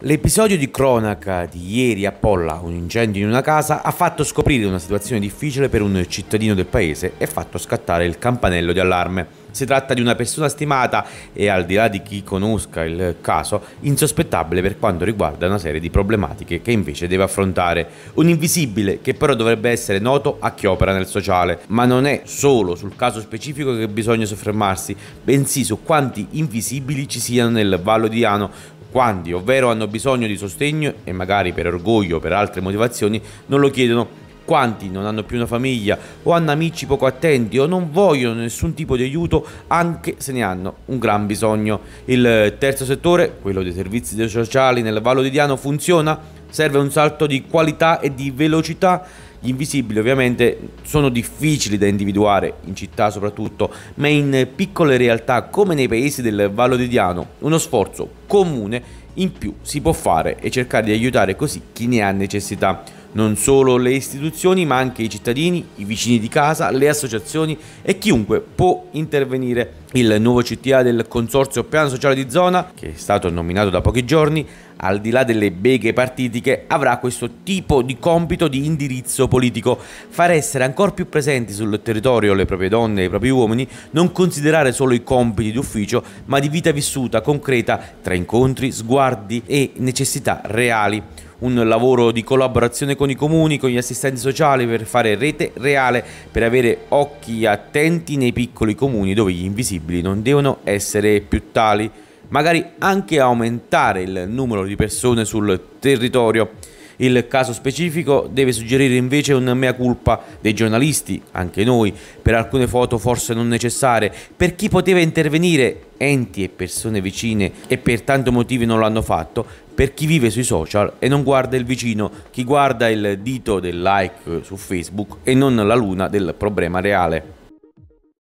L'episodio di cronaca di ieri a Polla, un incendio in una casa, ha fatto scoprire una situazione difficile per un cittadino del paese e fatto scattare il campanello di allarme. Si tratta di una persona stimata e al di là di chi conosca il caso, insospettabile per quanto riguarda una serie di problematiche che invece deve affrontare. Un invisibile che però dovrebbe essere noto a chi opera nel sociale. Ma non è solo sul caso specifico che bisogna soffermarsi, bensì su quanti invisibili ci siano nel Vallo di Ano, quanti, ovvero hanno bisogno di sostegno e magari per orgoglio o per altre motivazioni, non lo chiedono quanti non hanno più una famiglia o hanno amici poco attenti o non vogliono nessun tipo di aiuto anche se ne hanno un gran bisogno. Il terzo settore, quello dei servizi sociali nel Vallo di Diano, funziona? Serve un salto di qualità e di velocità? Gli invisibili ovviamente sono difficili da individuare, in città soprattutto, ma in piccole realtà come nei paesi del Vallo di Diano uno sforzo comune in più si può fare e cercare di aiutare così chi ne ha necessità. Non solo le istituzioni, ma anche i cittadini, i vicini di casa, le associazioni e chiunque può intervenire. Il nuovo CTA del Consorzio Piano Sociale di Zona, che è stato nominato da pochi giorni, al di là delle beghe partitiche, avrà questo tipo di compito di indirizzo politico, far essere ancora più presenti sul territorio le proprie donne e i propri uomini, non considerare solo i compiti di ufficio, ma di vita vissuta, concreta, tra incontri, sguardi e necessità reali un lavoro di collaborazione con i comuni, con gli assistenti sociali per fare rete reale, per avere occhi attenti nei piccoli comuni dove gli invisibili non devono essere più tali, magari anche aumentare il numero di persone sul territorio. Il caso specifico deve suggerire invece un mea culpa dei giornalisti, anche noi, per alcune foto forse non necessarie, per chi poteva intervenire, enti e persone vicine e per tanti motivi non l'hanno fatto, per chi vive sui social e non guarda il vicino, chi guarda il dito del like su Facebook e non la luna del problema reale.